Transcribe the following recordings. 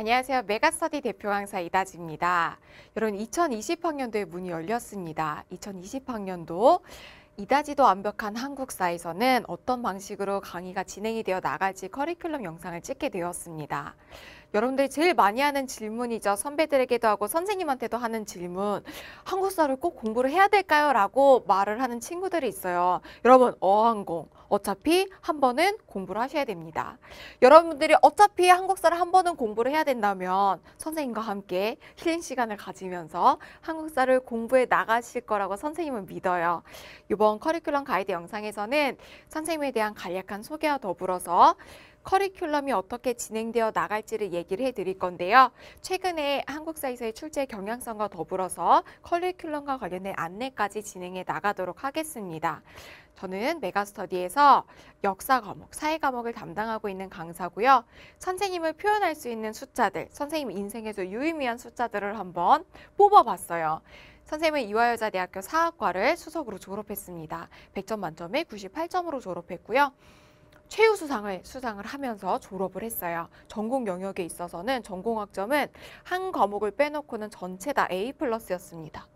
안녕하세요. 메가스터디 대표 강사 이다지입니다. 여러분 2020학년도에 문이 열렸습니다. 2020학년도 이다지도 완벽한 한국사에서는 어떤 방식으로 강의가 진행이 되어 나갈지 커리큘럼 영상을 찍게 되었습니다. 여러분들 제일 많이 하는 질문이죠. 선배들에게도 하고 선생님한테도 하는 질문. 한국사를 꼭 공부를 해야 될까요? 라고 말을 하는 친구들이 있어요. 여러분 어항공. 어차피 한 번은 공부를 하셔야 됩니다. 여러분들이 어차피 한국사를 한 번은 공부를 해야 된다면 선생님과 함께 힐링 시간을 가지면서 한국사를 공부해 나가실 거라고 선생님은 믿어요. 이번 커리큘럼 가이드 영상에서는 선생님에 대한 간략한 소개와 더불어서 커리큘럼이 어떻게 진행되어 나갈지를 얘기를 해드릴 건데요. 최근에 한국사에서의 출제 경향성과 더불어서 커리큘럼과 관련된 안내까지 진행해 나가도록 하겠습니다. 저는 메가스터디에서 역사 과목, 사회 과목을 담당하고 있는 강사고요. 선생님을 표현할 수 있는 숫자들, 선생님 인생에서 유의미한 숫자들을 한번 뽑아봤어요. 선생님은 이화여자대학교 사학과를 수석으로 졸업했습니다. 100점 만점에 98점으로 졸업했고요. 최우수상을 수상을 하면서 졸업을 했어요. 전공 영역에 있어서는 전공학점은 한 과목을 빼놓고는 전체 다 A 플러스였습니다.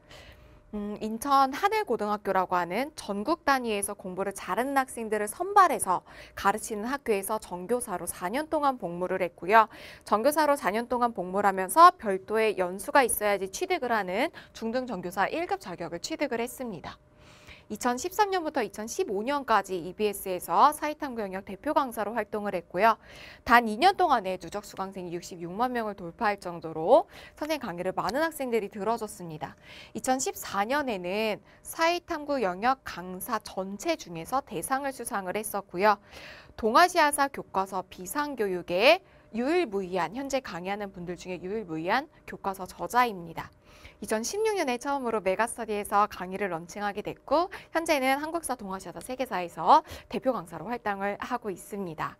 음, 인천 하늘고등학교라고 하는 전국 단위에서 공부를 잘하는 학생들을 선발해서 가르치는 학교에서 전교사로 4년 동안 복무를 했고요. 전교사로 4년 동안 복무를 하면서 별도의 연수가 있어야지 취득을 하는 중등 전교사 1급 자격을 취득을 했습니다. 2013년부터 2015년까지 EBS에서 사이탐구 영역 대표 강사로 활동을 했고요. 단 2년 동안에 누적 수강생이 66만 명을 돌파할 정도로 선생님 강의를 많은 학생들이 들어줬습니다. 2014년에는 사이탐구 영역 강사 전체 중에서 대상을 수상을 했었고요. 동아시아사 교과서 비상교육에 유일무이한 현재 강의하는 분들 중에 유일무이한 교과서 저자입니다. 2016년에 처음으로 메가스터디에서 강의를 런칭하게 됐고 현재는 한국사 동아시아사 세계사에서 대표 강사로 활동을 하고 있습니다.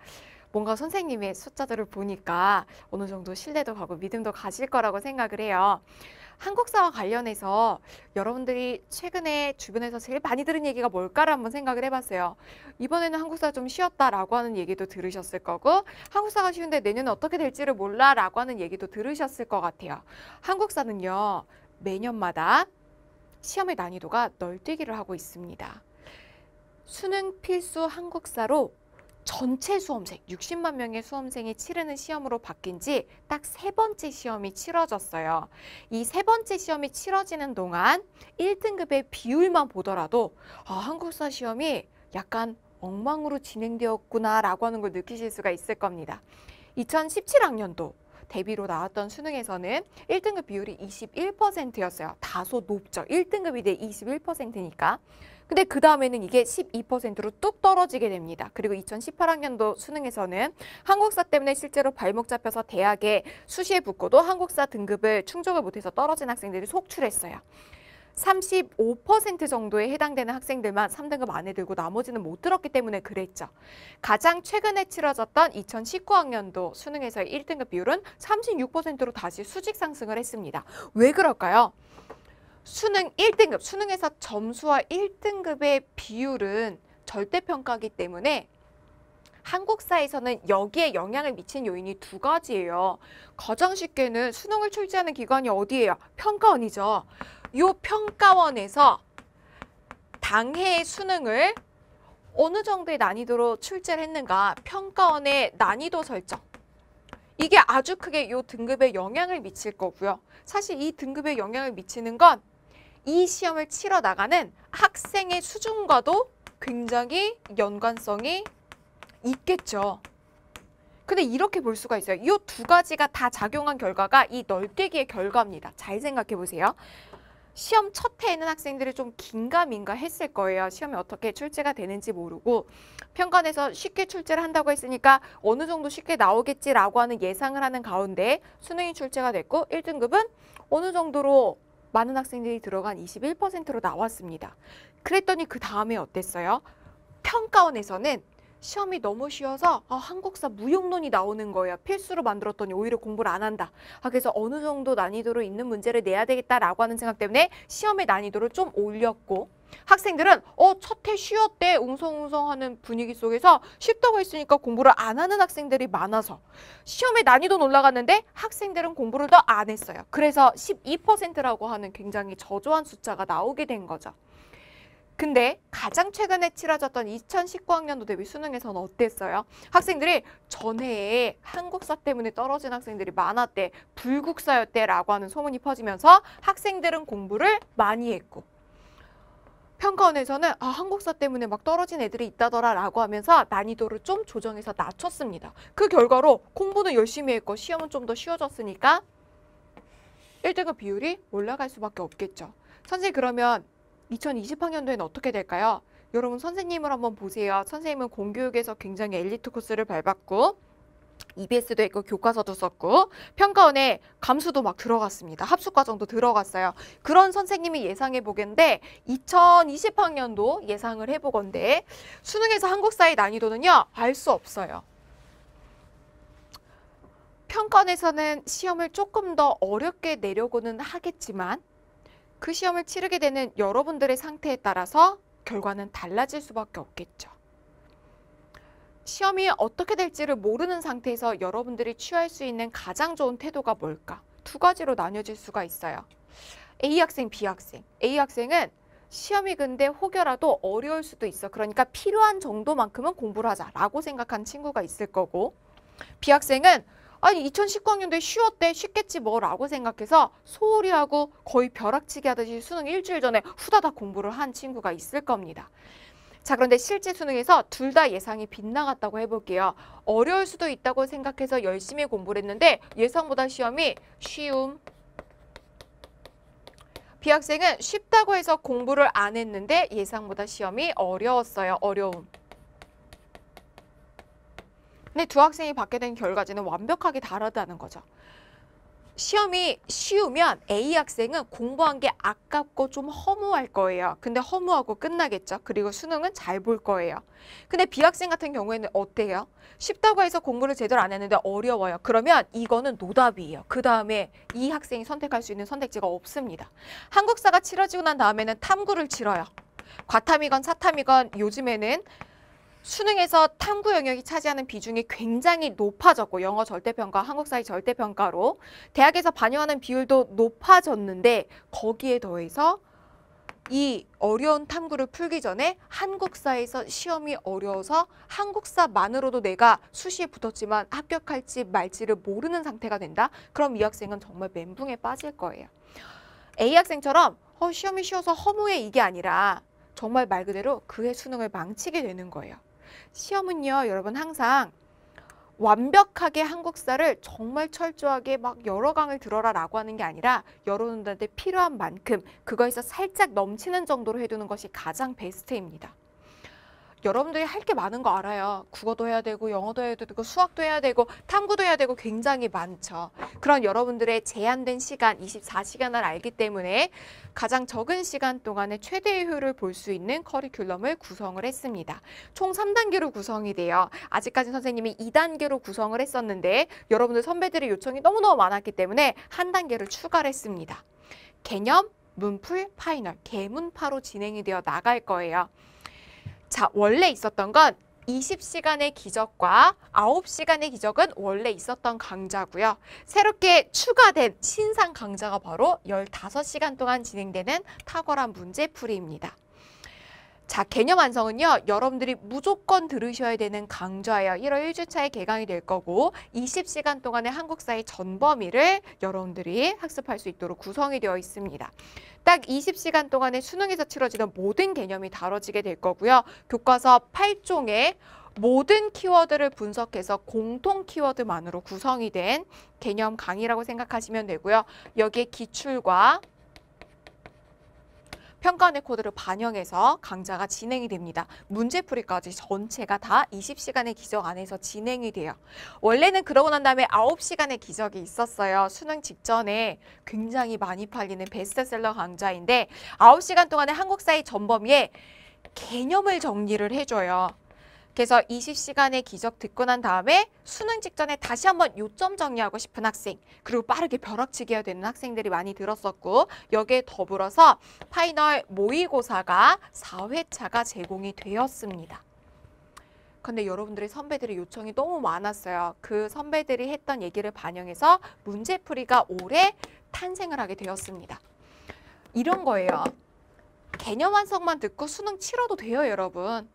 뭔가 선생님의 숫자들을 보니까 어느 정도 신뢰도 가고 믿음도 가질 거라고 생각을 해요. 한국사와 관련해서 여러분들이 최근에 주변에서 제일 많이 들은 얘기가 뭘까를 한번 생각을 해봤어요. 이번에는 한국사 좀 쉬었다라고 하는 얘기도 들으셨을 거고 한국사가 쉬운데 내년에 어떻게 될지를 몰라라고 하는 얘기도 들으셨을 것 같아요. 한국사는요. 매년마다 시험의 난이도가 널뛰기를 하고 있습니다. 수능 필수 한국사로 전체 수험생 60만 명의 수험생이 치르는 시험으로 바뀐 지 딱 세 번째 시험이 치러졌어요. 이 세 번째 시험이 치러지는 동안 1등급의 비율만 보더라도 아, 한국사 시험이 약간 엉망으로 진행되었구나라고 하는 걸 느끼실 수가 있을 겁니다. 2017학년도 대비로 나왔던 수능에서는 1등급 비율이 21%였어요. 다소 높죠. 1등급이 돼 21%니까. 근데 그 다음에는 이게 12%로 뚝 떨어지게 됩니다. 그리고 2018학년도 수능에서는 한국사 때문에 실제로 발목 잡혀서 대학에 수시에 붙고도 한국사 등급을 충족을 못해서 떨어진 학생들이 속출했어요. 35% 정도에 해당되는 학생들만 3등급 안에 들고 나머지는 못 들었기 때문에 그랬죠. 가장 최근에 치러졌던 2019학년도 수능에서의 1등급 비율은 36%로 다시 수직 상승을 했습니다. 왜 그럴까요? 수능 1등급, 수능에서 점수와 1등급의 비율은 절대평가기 때문에 한국사에서는 여기에 영향을 미친 요인이 두 가지예요. 가장 쉽게는 수능을 출제하는 기관이 어디예요? 평가원이죠. 이 평가원에서 당해의 수능을 어느 정도의 난이도로 출제를 했는가 평가원의 난이도 설정 이게 아주 크게 이 등급에 영향을 미칠 거고요. 사실 이 등급에 영향을 미치는 건이 시험을 치러 나가는 학생의 수준과도 굉장히 연관성이 있겠죠. 근데 이렇게 볼 수가 있어요. 이 두 가지가 다 작용한 결과가 이 널뛰기의 결과입니다. 잘 생각해 보세요. 시험 첫 해에는 학생들이 좀 긴가민가 했을 거예요. 시험이 어떻게 출제가 되는지 모르고 평가에서 쉽게 출제를 한다고 했으니까 어느 정도 쉽게 나오겠지라고 하는 예상을 하는 가운데 수능이 출제가 됐고 1등급은 어느 정도로 많은 학생들이 들어간 21%로 나왔습니다. 그랬더니 그 다음에 어땠어요? 평가원에서는 시험이 너무 쉬워서 아, 한국사 무용론이 나오는 거예요. 필수로 만들었더니 오히려 공부를 안 한다. 아, 그래서 어느 정도 난이도로 있는 문제를 내야 되겠다라고 하는 생각 때문에 시험의 난이도를 좀 올렸고 학생들은 어 첫해 쉬었대 웅성웅성하는 분위기 속에서 쉽다고 했으니까 공부를 안 하는 학생들이 많아서 시험의 난이도는 올라갔는데 학생들은 공부를 더 안 했어요. 그래서 12%라고 하는 굉장히 저조한 숫자가 나오게 된 거죠. 근데 가장 최근에 치러졌던 2019학년도 대비 수능에서는 어땠어요? 학생들이 전해에 한국사 때문에 떨어진 학생들이 많았대, 불국사였대라고 하는 소문이 퍼지면서 학생들은 공부를 많이 했고 평가원에서는 아, 한국사 때문에 막 떨어진 애들이 있다더라라고 하면서 난이도를 좀 조정해서 낮췄습니다. 그 결과로 공부는 열심히 했고 시험은 좀 더 쉬워졌으니까 1등급 비율이 올라갈 수밖에 없겠죠. 선생님 그러면 2020학년도에는 어떻게 될까요? 여러분 선생님을 한번 보세요. 선생님은 공교육에서 굉장히 엘리트 코스를 밟았고 EBS도 있고 교과서도 썼고 평가원에 감수도 막 들어갔습니다. 합숙과정도 들어갔어요. 그런 선생님이 예상해 보겠는데 2020학년도 예상을 해보건데 수능에서 한국사의 난이도는요. 알 수 없어요. 평가원에서는 시험을 조금 더 어렵게 내려고는 하겠지만 그 시험을 치르게 되는 여러분들의 상태에 따라서 결과는 달라질 수밖에 없겠죠. 시험이 어떻게 될지를 모르는 상태에서 여러분들이 취할 수 있는 가장 좋은 태도가 뭘까? 두 가지로 나뉘어질 수가 있어요. A 학생, B 학생. A 학생은 시험이 근데 혹여라도 어려울 수도 있어. 그러니까 필요한 정도만큼은 공부를 하자라고 생각한 친구가 있을 거고 B 학생은 아니 2 0 1 9년도에 쉬었대 쉽겠지 뭐라고 생각해서 소홀히 하고 거의 벼락치기 하듯이 수능 일주일 전에 후다닥 공부를 한 친구가 있을 겁니다. 자 그런데 실제 수능에서 둘 다 예상이 빗나갔다고 해볼게요. 어려울 수도 있다고 생각해서 열심히 공부를 했는데 예상보다 시험이 쉬움, 비학생은 쉽다고 해서 공부를 안 했는데 예상보다 시험이 어려웠어요. 어려움. 근데 네, 두 학생이 받게 된 결과지는 완벽하게 다르다는 거죠. 시험이 쉬우면 A 학생은 공부한 게 아깝고 좀 허무할 거예요. 근데 허무하고 끝나겠죠. 그리고 수능은 잘 볼 거예요. 근데 B 학생 같은 경우에는 어때요? 쉽다고 해서 공부를 제대로 안 했는데 어려워요. 그러면 이거는 노답이에요. 그 다음에 이 학생이 선택할 수 있는 선택지가 없습니다. 한국사가 치러지고 난 다음에는 탐구를 치러요. 과탐이건 사탐이건 요즘에는 수능에서 탐구 영역이 차지하는 비중이 굉장히 높아졌고 영어 절대평가, 한국사회 절대평가로 대학에서 반영하는 비율도 높아졌는데 거기에 더해서 이 어려운 탐구를 풀기 전에 한국사에서 시험이 어려워서 한국사만으로도 내가 수시에 붙었지만 합격할지 말지를 모르는 상태가 된다? 그럼 이 학생은 정말 멘붕에 빠질 거예요. A 학생처럼 어, 시험이 쉬워서 허무해 이게 아니라 정말 말 그대로 그의 수능을 망치게 되는 거예요. 시험은요, 여러분 항상 완벽하게 한국사를 정말 철저하게 막 여러 강을 들어라 라고 하는 게 아니라 여러분들한테 필요한 만큼 그거에서 살짝 넘치는 정도로 해두는 것이 가장 베스트입니다. 여러분들이 할 게 많은 거 알아요. 국어도 해야 되고 영어도 해야 되고 수학도 해야 되고 탐구도 해야 되고 굉장히 많죠. 그런 여러분들의 제한된 시간 24시간을 알기 때문에 가장 적은 시간 동안에 최대의 효율을 볼 수 있는 커리큘럼을 구성을 했습니다. 총 3단계로 구성이 돼요. 아직까지 선생님이 2단계로 구성을 했었는데 여러분들 선배들의 요청이 너무너무 많았기 때문에 한 단계를 추가를 했습니다. 개념, 문풀, 파이널, 개문파로 진행이 되어 나갈 거예요. 자, 원래 있었던 건 20시간의 기적과 9시간의 기적은 원래 있었던 강좌고요. 새롭게 추가된 신상 강좌가 바로 15시간 동안 진행되는 탁월한 문제풀이입니다. 자, 개념 완성은요. 여러분들이 무조건 들으셔야 되는 강좌예요. 1월 1주차에 개강이 될 거고 20시간 동안의 한국사의 전 범위를 여러분들이 학습할 수 있도록 구성이 되어 있습니다. 딱 20시간 동안의 수능에서 치러지는 모든 개념이 다뤄지게 될 거고요. 교과서 8종의 모든 키워드를 분석해서 공통 키워드만으로 구성이 된 개념 강의라고 생각하시면 되고요. 여기에 기출과 평가원의 코드를 반영해서 강좌가 진행이 됩니다. 문제풀이까지 전체가 다 20시간의 기적 안에서 진행이 돼요. 원래는 그러고 난 다음에 9시간의 기적이 있었어요. 수능 직전에 굉장히 많이 팔리는 베스트셀러 강좌인데 9시간 동안의 한국사의 전범위에 개념을 정리를 해줘요. 그래서 20시간의 기적 듣고 난 다음에 수능 직전에 다시 한번 요점 정리하고 싶은 학생 그리고 빠르게 벼락치기 해야 되는 학생들이 많이 들었었고 여기에 더불어서 파이널 모의고사가 4회차가 제공이 되었습니다. 근데 여러분들의 선배들의 요청이 너무 많았어요. 그 선배들이 했던 얘기를 반영해서 문제풀이가 올해 탄생을 하게 되었습니다. 이런 거예요. 개념 완성만 듣고 수능 치러도 돼요, 여러분.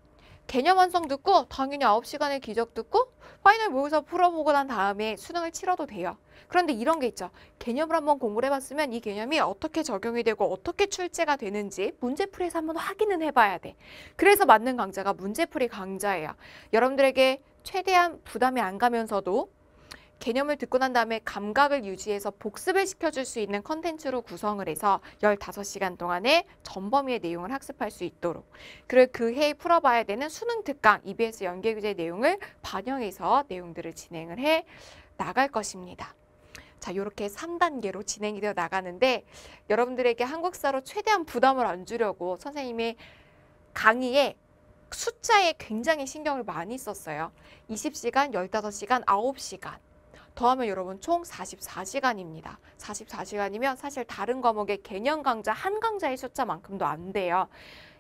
개념 완성 듣고 당연히 9시간의 기적 듣고 파이널 모의서 풀어보고 난 다음에 수능을 치러도 돼요. 그런데 이런 게 있죠. 개념을 한번 공부를 해봤으면 이 개념이 어떻게 적용이 되고 어떻게 출제가 되는지 문제풀에서 한번 확인은 해봐야 돼. 그래서 맞는 강좌가 문제풀이 강좌예요 여러분들에게 최대한 부담이 안 가면서도 개념을 듣고 난 다음에 감각을 유지해서 복습을 시켜줄 수 있는 컨텐츠로 구성을 해서 15시간 동안에 전범위의 내용을 학습할 수 있도록 그리고 그 해에 풀어봐야 되는 수능 특강 EBS 연계교재 내용을 반영해서 내용들을 진행을 해 나갈 것입니다. 자, 이렇게 3단계로 진행이 되어 나가는데 여러분들에게 한국사로 최대한 부담을 안 주려고 선생님의 강의에 숫자에 굉장히 신경을 많이 썼어요. 20시간, 15시간, 9시간 더하면 여러분 총 44시간입니다. 44시간이면 사실 다른 과목의 개념 강좌 한 강좌의 숫자만큼도 안 돼요.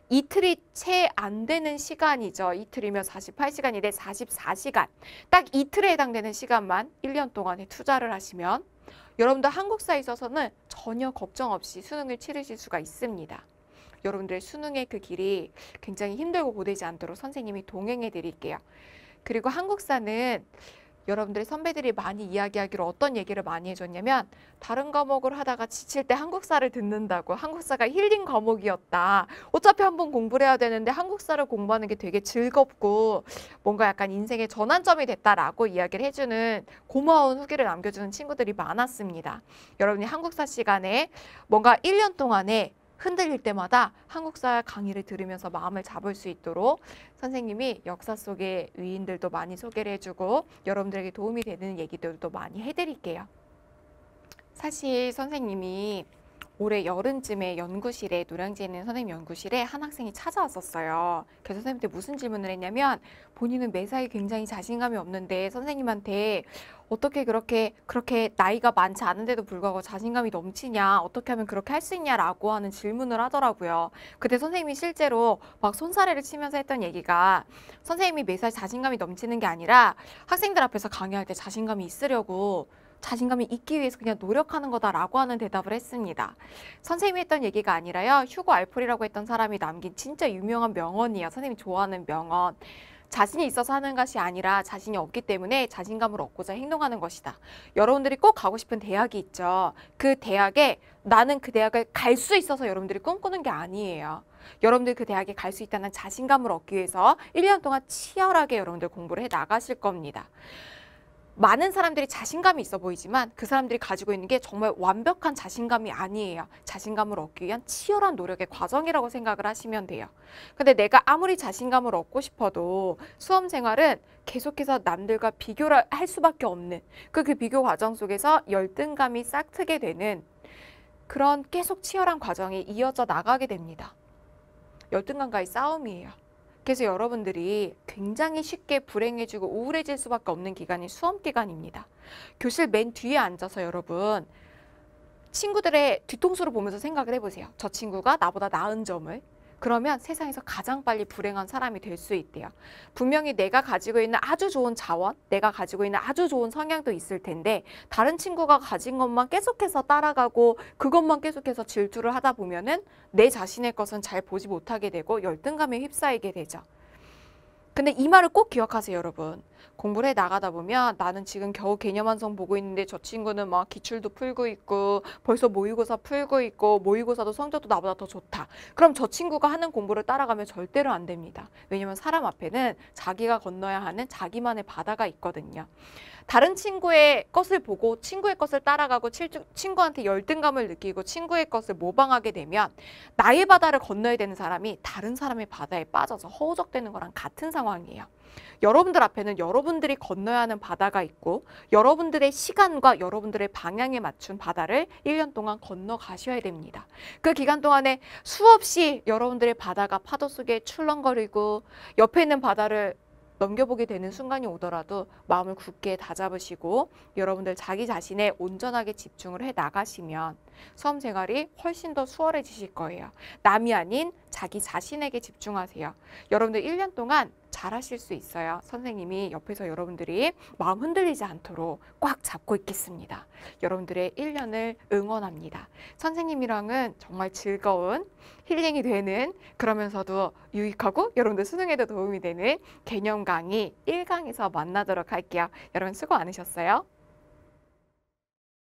이틀이 채 안 되는 시간이죠. 이틀이면 48시간인데 44시간. 딱 이틀에 해당되는 시간만 1년 동안에 투자를 하시면 여러분도 한국사에 있어서는 전혀 걱정 없이 수능을 치르실 수가 있습니다. 여러분들의 수능의 그 길이 굉장히 힘들고 고되지 않도록 선생님이 동행해 드릴게요. 그리고 한국사는 여러분들이 선배들이 많이 이야기하기로 어떤 얘기를 많이 해줬냐면 다른 과목을 하다가 지칠 때 한국사를 듣는다고 한국사가 힐링 과목이었다. 어차피 한 번 공부를 해야 되는데 한국사를 공부하는 게 되게 즐겁고 뭔가 약간 인생의 전환점이 됐다라고 이야기를 해주는 고마운 후기를 남겨주는 친구들이 많았습니다. 여러분이 한국사 시간에 뭔가 1년 동안에 흔들릴 때마다 한국사 강의를 들으면서 마음을 잡을 수 있도록 선생님이 역사 속의 위인들도 많이 소개를 해주고 여러분들에게 도움이 되는 얘기들도 많이 해드릴게요. 사실 선생님이 올해 여름쯤에 연구실에 노량진에 있는 선생님 연구실에 한 학생이 찾아왔었어요. 그래서 선생님한테 무슨 질문을 했냐면 본인은 매사에 굉장히 자신감이 없는데 선생님한테 어떻게 그렇게 그렇게 나이가 많지 않은데도 불구하고 자신감이 넘치냐 어떻게 하면 그렇게 할 수 있냐라고 하는 질문을 하더라고요. 그때 선생님이 실제로 막 손사래를 치면서 했던 얘기가 선생님이 매사에 자신감이 넘치는 게 아니라 학생들 앞에서 강의할 때 자신감이 있으려고 자신감이 있기 위해서 그냥 노력하는 거다라고 하는 대답을 했습니다. 선생님이 했던 얘기가 아니라요. 휴고 알폴이라고 했던 사람이 남긴 진짜 유명한 명언이에요. 선생님이 좋아하는 명언. 자신이 있어서 하는 것이 아니라 자신이 없기 때문에 자신감을 얻고자 행동하는 것이다. 여러분들이 꼭 가고 싶은 대학이 있죠. 그 대학에 나는 그 대학을 갈 수 있어서 여러분들이 꿈꾸는 게 아니에요. 여러분들 그 대학에 갈 수 있다는 자신감을 얻기 위해서 1년 동안 치열하게 여러분들 공부를 해 나가실 겁니다. 많은 사람들이 자신감이 있어 보이지만 그 사람들이 가지고 있는 게 정말 완벽한 자신감이 아니에요. 자신감을 얻기 위한 치열한 노력의 과정이라고 생각을 하시면 돼요. 근데 내가 아무리 자신감을 얻고 싶어도 수험 생활은 계속해서 남들과 비교를 할 수밖에 없는 그, 그 비교 과정 속에서 열등감이 싹트게 되는 그런 계속 치열한 과정이 이어져 나가게 됩니다. 열등감과의 싸움이에요. 그래서 여러분들이 굉장히 쉽게 불행해지고 우울해질 수밖에 없는 기간이 수험 기간입니다. 교실 맨 뒤에 앉아서 여러분 친구들의 뒤통수를 보면서 생각을 해보세요. 저 친구가 나보다 나은 점을 그러면 세상에서 가장 빨리 불행한 사람이 될 수 있대요. 분명히 내가 가지고 있는 아주 좋은 자원, 내가 가지고 있는 아주 좋은 성향도 있을 텐데 다른 친구가 가진 것만 계속해서 따라가고 그것만 계속해서 질투를 하다 보면은 내 자신의 것은 잘 보지 못하게 되고 열등감에 휩싸이게 되죠. 근데 이 말을 꼭 기억하세요, 여러분. 공부를 해 나가다 보면 나는 지금 겨우 개념 완성 보고 있는데 저 친구는 막 기출도 풀고 있고 벌써 모의고사 풀고 있고 모의고사도 성적도 나보다 더 좋다. 그럼 저 친구가 하는 공부를 따라가면 절대로 안 됩니다. 왜냐면 사람 앞에는 자기가 건너야 하는 자기만의 바다가 있거든요. 다른 친구의 것을 보고 친구의 것을 따라가고 친구한테 열등감을 느끼고 친구의 것을 모방하게 되면 나의 바다를 건너야 되는 사람이 다른 사람의 바다에 빠져서 허우적대는 거랑 같은 상황이에요. 여러분들 앞에는 여러분들이 건너야 하는 바다가 있고 여러분들의 시간과 여러분들의 방향에 맞춘 바다를 1년 동안 건너가셔야 됩니다. 그 기간 동안에 수없이 여러분들의 바다가 파도 속에 출렁거리고 옆에 있는 바다를 넘겨보게 되는 순간이 오더라도 마음을 굳게 다잡으시고 여러분들 자기 자신에 온전하게 집중을 해 나가시면 수험 생활이 훨씬 더 수월해지실 거예요. 남이 아닌 자기 자신에게 집중하세요. 여러분들 1년 동안 잘하실 수 있어요. 선생님이 옆에서 여러분들이 마음 흔들리지 않도록 꽉 잡고 있겠습니다. 여러분들의 1년을 응원합니다. 선생님이랑은 정말 즐거운 힐링이 되는 그러면서도 유익하고 여러분들 수능에도 도움이 되는 개념 강의 1강에서 만나도록 할게요. 여러분 수고 많으셨어요.